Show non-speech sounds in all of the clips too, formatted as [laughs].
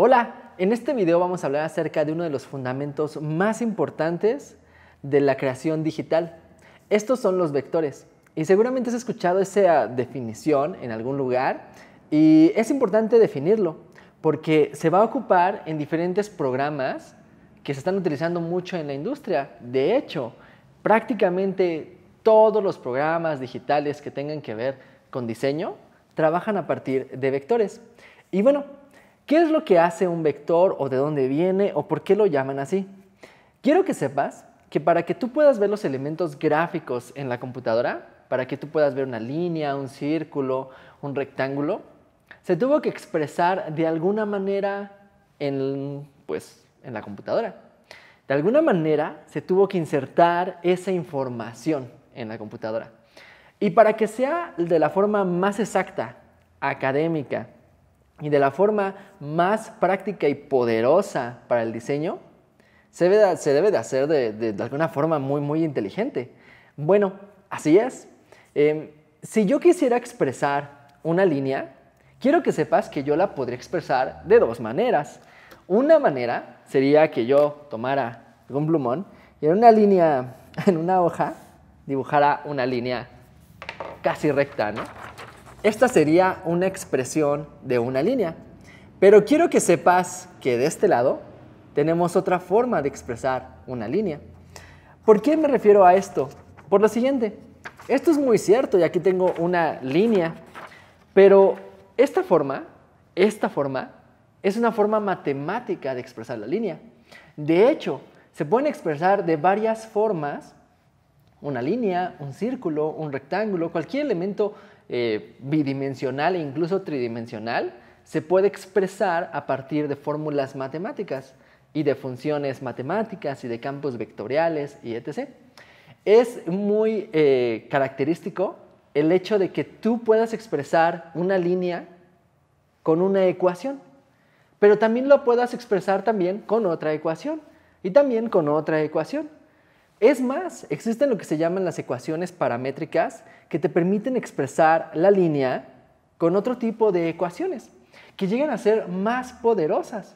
Hola, en este video vamos a hablar acerca de uno de los fundamentos más importantes de la creación digital. Estos son los vectores y seguramente has escuchado esa definición en algún lugar y es importante definirlo porque se va a ocupar en diferentes programas que se están utilizando mucho en la industria. De hecho, prácticamente todos los programas digitales que tengan que ver con diseño trabajan a partir de vectores. Y bueno, ¿Qué es lo que hace un vector o de dónde viene o por qué lo llaman así? Quiero que sepas que para que tú puedas ver los elementos gráficos en la computadora, para que tú puedas ver una línea, un círculo, un rectángulo, se tuvo que expresar de alguna manera en, pues, en la computadora. De alguna manera se tuvo que insertar esa información en la computadora. Y para que sea de la forma más exacta, académica y de la forma más práctica y poderosa para el diseño, se debe de, hacer de, alguna forma muy, muy inteligente. Bueno, así es. Em, si yo quisiera expresar una línea, quiero que sepas que yo la podría expresar de dos maneras. Una manera sería que yo tomara un plumón y en una línea, [laughs] en una hoja, dibujara una línea casi recta, ¿no? Esta sería una expresión de una línea. Pero quiero que sepas que de este lado tenemos otra forma de expresar una línea. ¿Por qué me refiero a esto? Por lo siguiente, esto es muy cierto y aquí tengo una línea, pero esta forma, esta forma, es una forma matemática de expresar la línea. De hecho, se pueden expresar de varias formas una línea, un círculo, un rectángulo, cualquier elemento eh, bidimensional e incluso tridimensional, se puede expresar a partir de fórmulas matemáticas y de funciones matemáticas y de campos vectoriales y etc. Es muy eh, característico el hecho de que tú puedas expresar una línea con una ecuación, pero también lo puedas expresar también con otra ecuación y también con otra ecuación. Es más, existen lo que se llaman las ecuaciones paramétricas que te permiten expresar la línea con otro tipo de ecuaciones, que llegan a ser más poderosas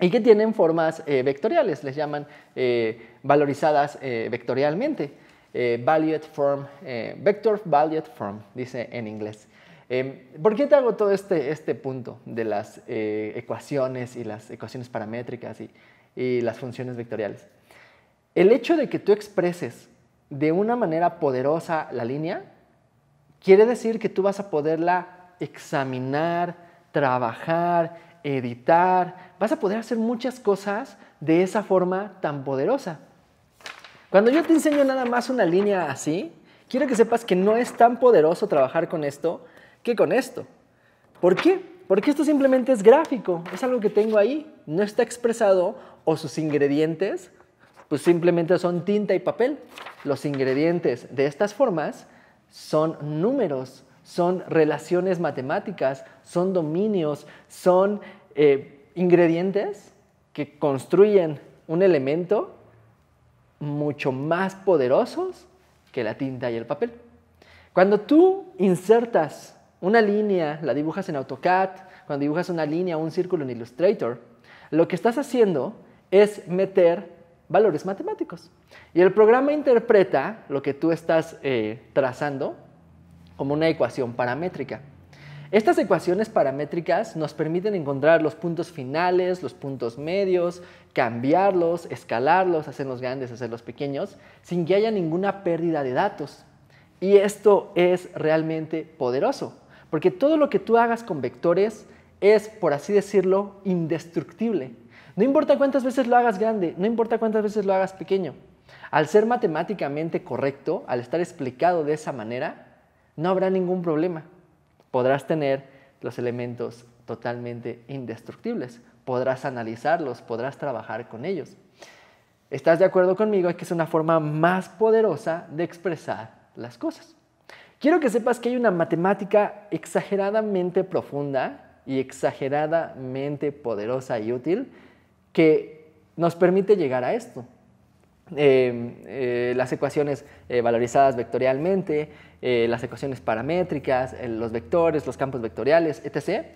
y que tienen formas eh, vectoriales, les llaman eh, valorizadas eh, vectorialmente. vector valued form, dice en inglés. ¿Por qué te hago todo este, este punto de las ecuaciones y las ecuaciones paramétricas y las funciones vectoriales? El hecho de que tú expreses de una manera poderosa la línea, quiere decir que tú vas a poderla examinar, trabajar, editar, vas a poder hacer muchas cosas de esa forma tan poderosa. Cuando yo te enseño nada más una línea así, quiero que sepas que no es tan poderoso trabajar con esto que con esto. ¿Por qué? Porque esto simplemente es gráfico, es algo que tengo ahí, no está expresado o sus ingredientes pues simplemente son tinta y papel. Los ingredientes de estas formas son números, son relaciones matemáticas, son dominios, son eh, ingredientes que construyen un elemento mucho más poderosos que la tinta y el papel. Cuando tú insertas una línea, la dibujas en AutoCAD, cuando dibujas una línea o un círculo en Illustrator, lo que estás haciendo es meter valores matemáticos. Y el programa interpreta lo que tú estás eh, trazando como una ecuación paramétrica. Estas ecuaciones paramétricas nos permiten encontrar los puntos finales, los puntos medios, cambiarlos, escalarlos, hacerlos grandes, hacerlos pequeños, sin que haya ninguna pérdida de datos. Y esto es realmente poderoso, porque todo lo que tú hagas con vectores es, por así decirlo, indestructible no importa cuántas veces lo hagas grande, no importa cuántas veces lo hagas pequeño. Al ser matemáticamente correcto, al estar explicado de esa manera, no habrá ningún problema. Podrás tener los elementos totalmente indestructibles, podrás analizarlos, podrás trabajar con ellos. ¿Estás de acuerdo conmigo que es una forma más poderosa de expresar las cosas? Quiero que sepas que hay una matemática exageradamente profunda y exageradamente poderosa y útil que nos permite llegar a esto. Em, eh, las ecuaciones eh, valorizadas vectorialmente, eh, las ecuaciones paramétricas, los vectores, los campos vectoriales, etc.,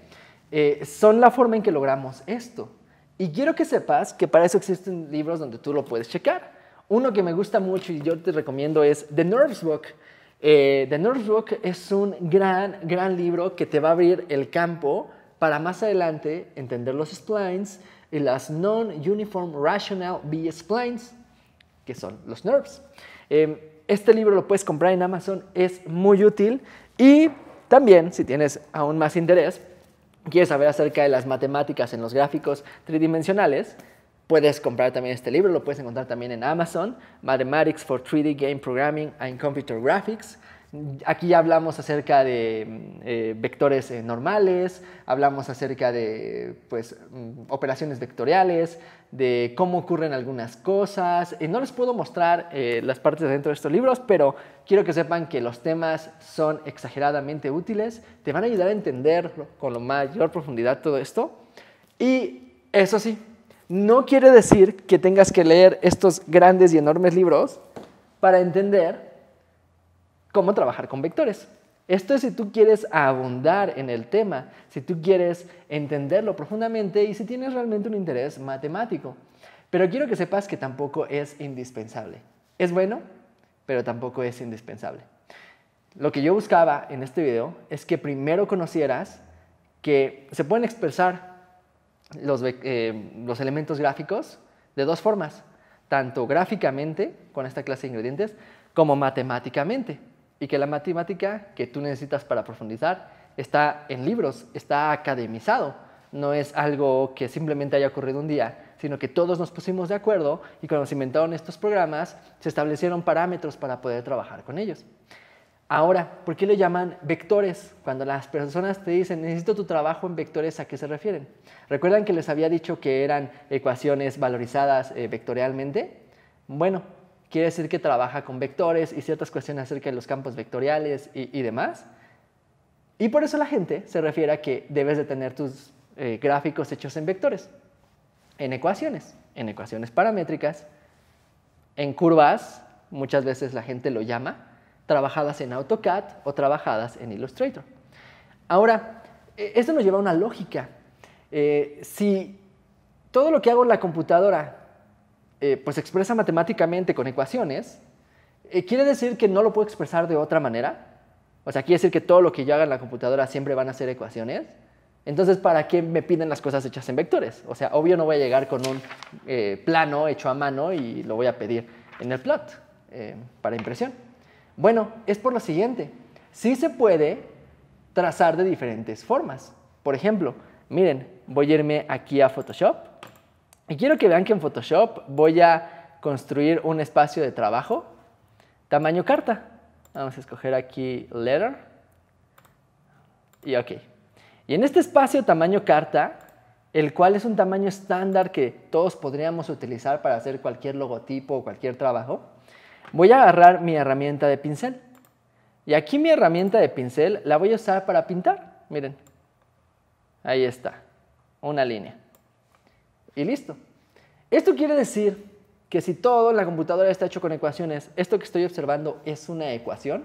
son la forma en que logramos esto. Y quiero que sepas que para eso existen libros donde tú lo puedes checar. Uno que me gusta mucho y yo te recomiendo es The Nerves Book. The Nerves Book es un gran, gran libro que te va a abrir el campo para más adelante entender los splines, y las Non-Uniform Rational B Splines, que son los NURBS. Em, este libro lo puedes comprar en Amazon, es muy útil y también, si tienes aún más interés, quieres saber acerca de las matemáticas en los gráficos tridimensionales, puedes comprar también este libro, lo puedes encontrar también en Amazon, Mathematics for 3D Game Programming and Computer Graphics. Aquí ya hablamos acerca de mm, eh, vectores eh, normales, hablamos acerca de pues, mm, operaciones vectoriales, de cómo ocurren algunas cosas. Eh, no les puedo mostrar las partes dentro de estos libros, pero quiero que sepan que los temas son exageradamente útiles, te van a ayudar a entender con la mayor profundidad todo esto. Y eso sí, no quiere decir que tengas que leer estos grandes y enormes libros para entender cómo trabajar con vectores. Esto es si tú quieres abundar en el tema, si tú quieres entenderlo profundamente y si tienes realmente un interés matemático. Pero quiero que sepas que tampoco es indispensable. Es bueno, pero tampoco es indispensable. Lo que yo buscaba en este video es que primero conocieras que se pueden expresar los, eh, los elementos gráficos de dos formas, tanto gráficamente, con esta clase de ingredientes, como matemáticamente y que la matemática que tú necesitas para profundizar está en libros, está academizado, no es algo que simplemente haya ocurrido un día, sino que todos nos pusimos de acuerdo y cuando se inventaron estos programas se establecieron parámetros para poder trabajar con ellos. Ahora, ¿por qué le llaman vectores? Cuando las personas te dicen, necesito tu trabajo en vectores, ¿a qué se refieren? ¿Recuerdan que les había dicho que eran ecuaciones valorizadas eh, vectorialmente? Bueno, quiere decir que trabaja con vectores y ciertas cuestiones acerca de los campos vectoriales y, demás. Y por eso la gente se refiere a que debes de tener tus eh, gráficos hechos en vectores, en ecuaciones, en ecuaciones paramétricas, en curvas, muchas veces la gente lo llama, trabajadas en AutoCAD o trabajadas en Illustrator. Ahora, e, esto nos lleva a una lógica. Eh, si todo lo que hago en la computadora eh, pues expresa matemáticamente con ecuaciones, eh, ¿quiere decir que no lo puedo expresar de otra manera? O sea, ¿quiere decir que todo lo que yo haga en la computadora siempre van a ser ecuaciones? Entonces, ¿para qué me piden las cosas hechas en vectores? O sea, obvio no voy a llegar con un eh, plano hecho a mano y lo voy a pedir en el plot para impresión. Bueno, es por lo siguiente. Sí se puede trazar de diferentes formas. Por ejemplo, miren, voy a irme aquí a Photoshop y quiero que vean que en Photoshop voy a construir un espacio de trabajo tamaño carta. Vamos a escoger aquí letter y ok. Y en este espacio tamaño carta, el cual es un tamaño estándar que todos podríamos utilizar para hacer cualquier logotipo o cualquier trabajo, voy a agarrar mi herramienta de pincel. Y aquí mi herramienta de pincel la voy a usar para pintar. Miren, ahí está, una línea y listo. Esto quiere decir que si todo en la computadora está hecho con ecuaciones, esto que estoy observando es una ecuación.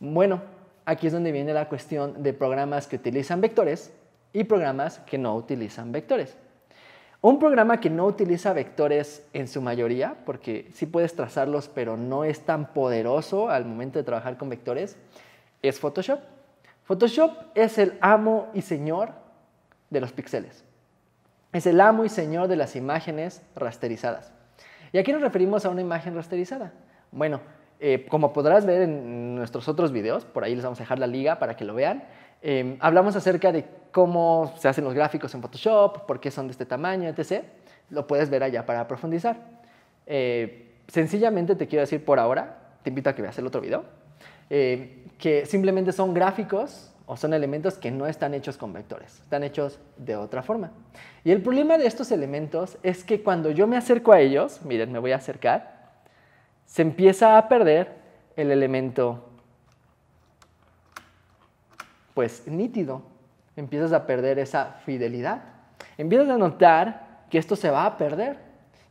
Bueno, aquí es donde viene la cuestión de programas que utilizan vectores y programas que no utilizan vectores. Un programa que no utiliza vectores en su mayoría, porque sí puedes trazarlos, pero no es tan poderoso al momento de trabajar con vectores, es Photoshop. Photoshop es el amo y señor de los píxeles es el amo y señor de las imágenes rasterizadas. ¿Y aquí nos referimos a una imagen rasterizada? Bueno, eh, como podrás ver en nuestros otros videos, por ahí les vamos a dejar la liga para que lo vean, em, hablamos acerca de cómo se hacen los gráficos en Photoshop, por qué son de este tamaño, etc. Lo puedes ver allá para profundizar. Eh, sencillamente te quiero decir por ahora, te invito a que veas el otro video, eh, que simplemente son gráficos o son elementos que no están hechos con vectores, están hechos de otra forma. Y el problema de estos elementos es que cuando yo me acerco a ellos, miren, me voy a acercar, se empieza a perder el elemento pues nítido, empiezas a perder esa fidelidad, empiezas a notar que esto se va a perder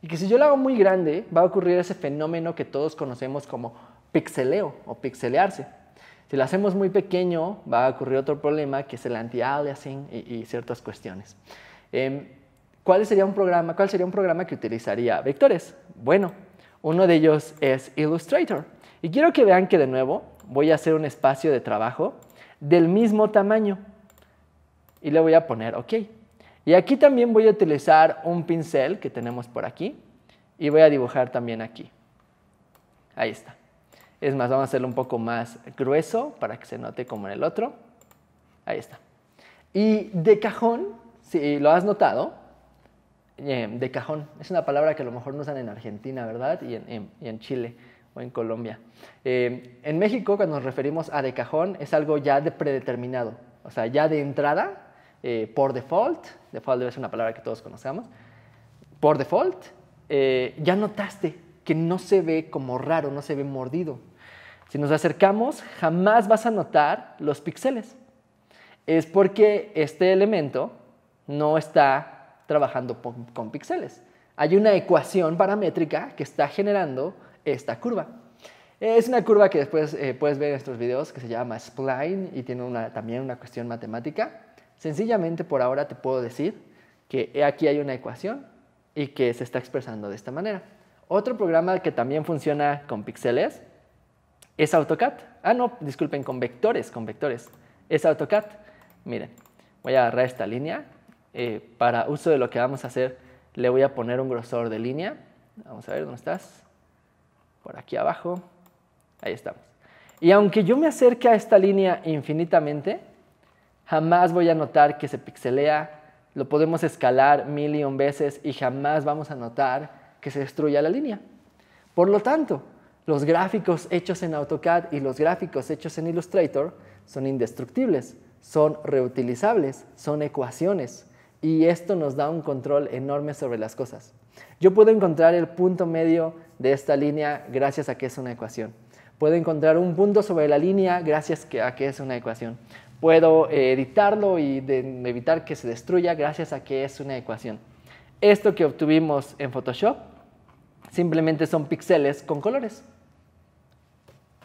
y que si yo lo hago muy grande va a ocurrir ese fenómeno que todos conocemos como pixeleo o pixelearse si lo hacemos muy pequeño, va a ocurrir otro problema que es el anti-aliasing y, y, ciertas cuestiones. Em, ¿cuál, sería un programa, ¿Cuál sería un programa que utilizaría vectores? Bueno, uno de ellos es Illustrator. Y quiero que vean que de nuevo voy a hacer un espacio de trabajo del mismo tamaño. Y le voy a poner OK. Y aquí también voy a utilizar un pincel que tenemos por aquí. Y voy a dibujar también aquí. Ahí está. Es más, vamos a hacerlo un poco más grueso para que se note como en el otro. Ahí está. Y de cajón, si lo has notado, em, de cajón, es una palabra que a lo mejor no usan en Argentina, ¿verdad? Y en, y en Chile o en Colombia. Em, en México, cuando nos referimos a de cajón, es algo ya de predeterminado. O sea, ya de entrada, eh, por default, default debe ser una palabra que todos conocemos, por default, eh, ya notaste que no se ve como raro, no se ve mordido. Si nos acercamos, jamás vas a notar los píxeles. Es porque este elemento no está trabajando con píxeles. Hay una ecuación paramétrica que está generando esta curva. Es una curva que después eh, puedes ver en estos videos que se llama spline y tiene también una cuestión matemática. Sencillamente por ahora te puedo decir que aquí hay una ecuación y que se está expresando de esta manera. Otro programa que también funciona con píxeles ¿Es AutoCAD? Ah, no, disculpen, con vectores, con vectores. ¿Es AutoCAD? Miren, voy a agarrar esta línea. Eh, para uso de lo que vamos a hacer, le voy a poner un grosor de línea. Vamos a ver, ¿dónde estás? Por aquí abajo. Ahí estamos. Y aunque yo me acerque a esta línea infinitamente, jamás voy a notar que se pixelea, lo podemos escalar mil veces y jamás vamos a notar que se destruya la línea. Por lo tanto, los gráficos hechos en AutoCAD y los gráficos hechos en Illustrator son indestructibles, son reutilizables, son ecuaciones y esto nos da un control enorme sobre las cosas. Yo puedo encontrar el punto medio de esta línea gracias a que es una ecuación. Puedo encontrar un punto sobre la línea gracias a que es una ecuación. Puedo eh, editarlo y evitar que se destruya gracias a que es una ecuación. Esto que obtuvimos en Photoshop simplemente son píxeles con colores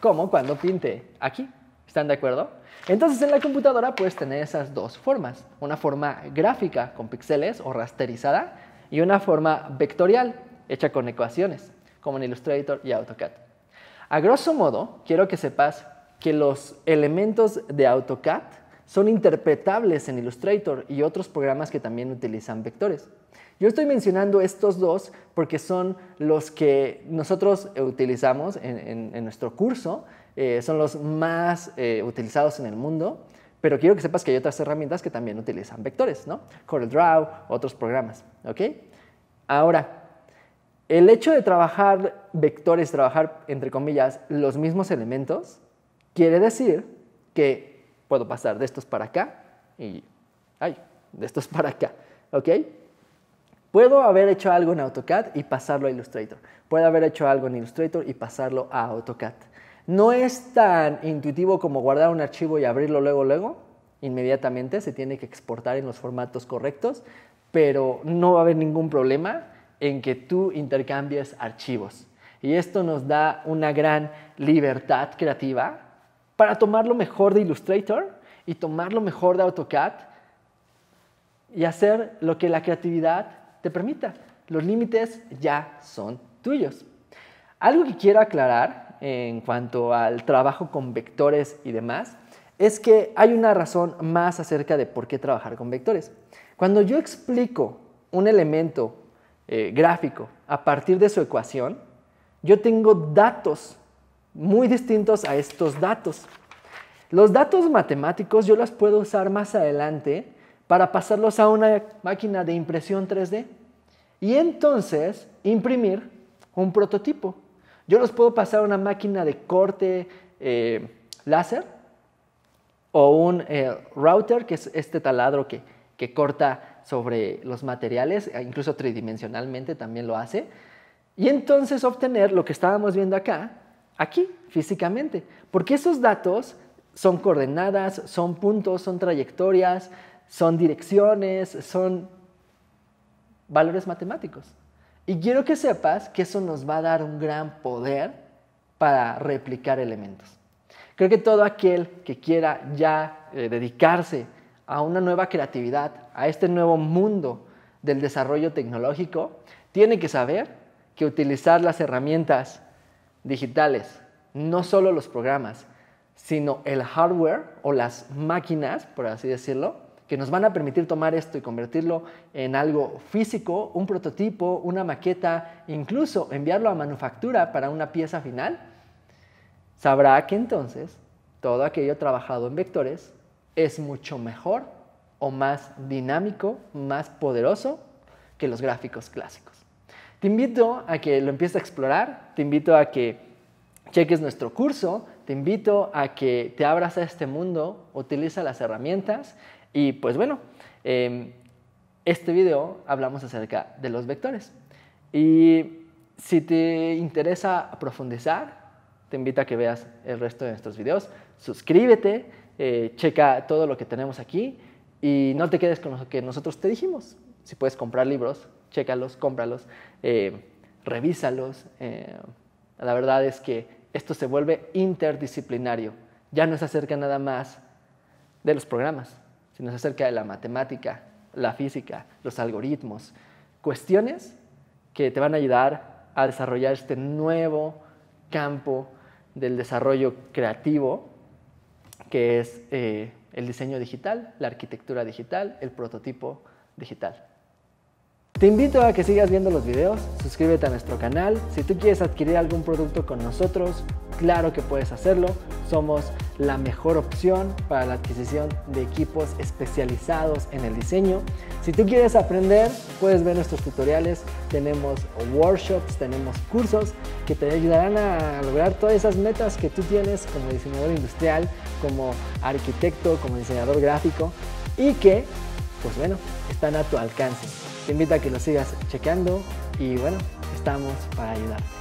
como cuando pinte aquí. ¿Están de acuerdo? Entonces en la computadora puedes tener esas dos formas, una forma gráfica con píxeles o rasterizada y una forma vectorial hecha con ecuaciones, como en Illustrator y AutoCAD. A grosso modo, quiero que sepas que los elementos de AutoCAD son interpretables en Illustrator y otros programas que también utilizan vectores. Yo estoy mencionando estos dos porque son los que nosotros utilizamos en, nuestro curso, eh, son los más eh, utilizados en el mundo, pero quiero que sepas que hay otras herramientas que también utilizan vectores, ¿no? CorelDRAW, otros programas, ¿ok? Ahora, el hecho de trabajar vectores, trabajar, entre comillas, los mismos elementos, quiere decir que puedo pasar de estos para acá y, ay, de estos para acá, ¿ok? Puedo haber hecho algo en AutoCAD y pasarlo a Illustrator. Puedo haber hecho algo en Illustrator y pasarlo a AutoCAD. No es tan intuitivo como guardar un archivo y abrirlo luego, luego. Inmediatamente se tiene que exportar en los formatos correctos, pero no va a haber ningún problema en que tú intercambies archivos. Y esto nos da una gran libertad creativa para tomar lo mejor de Illustrator y tomar lo mejor de AutoCAD y hacer lo que la creatividad te permita. Los límites ya son tuyos. Algo que quiero aclarar en cuanto al trabajo con vectores y demás es que hay una razón más acerca de por qué trabajar con vectores. Cuando yo explico un elemento eh, gráfico a partir de su ecuación, yo tengo datos muy distintos a estos datos. Los datos matemáticos yo los puedo usar más adelante para pasarlos a una máquina de impresión 3D y entonces imprimir un prototipo. Yo los puedo pasar a una máquina de corte eh, láser o un eh, router, que es este taladro que, que corta sobre los materiales, e incluso tridimensionalmente también lo hace, y entonces obtener lo que estábamos viendo acá, aquí, físicamente, porque esos datos son coordenadas, son puntos, son trayectorias, son direcciones, son valores matemáticos. Y quiero que sepas que eso nos va a dar un gran poder para replicar elementos. Creo que todo aquel que quiera ya eh, dedicarse a una nueva creatividad, a este nuevo mundo del desarrollo tecnológico, tiene que saber que utilizar las herramientas digitales, no solo los programas, sino el hardware o las máquinas, por así decirlo, que nos van a permitir tomar esto y convertirlo en algo físico, un prototipo, una maqueta, incluso enviarlo a manufactura para una pieza final, sabrá que entonces todo aquello trabajado en vectores es mucho mejor o más dinámico, más poderoso que los gráficos clásicos. Te invito a que lo empieces a explorar, te invito a que cheques nuestro curso, te invito a que te abras a este mundo, utiliza las herramientas y pues bueno, em, este video hablamos acerca de los vectores. Y si te interesa profundizar, te invito a que veas el resto de nuestros videos. Suscríbete, eh, checa todo lo que tenemos aquí y no te quedes con lo que nosotros te dijimos. Si puedes comprar libros, chécalos, cómpralos, eh, revísalos. Eh, la verdad es que esto se vuelve interdisciplinario. Ya no se acerca nada más de los programas, sino nos acerca de la matemática, la física, los algoritmos, cuestiones que te van a ayudar a desarrollar este nuevo campo del desarrollo creativo, que es eh, el diseño digital, la arquitectura digital, el prototipo digital. Te invito a que sigas viendo los videos, suscríbete a nuestro canal, si tú quieres adquirir algún producto con nosotros, claro que puedes hacerlo, somos la mejor opción para la adquisición de equipos especializados en el diseño. Si tú quieres aprender, puedes ver nuestros tutoriales, tenemos workshops, tenemos cursos que te ayudarán a lograr todas esas metas que tú tienes como diseñador industrial, como arquitecto, como diseñador gráfico y que, pues bueno, están a tu alcance. Te invito a que lo sigas chequeando y bueno, estamos para ayudarte.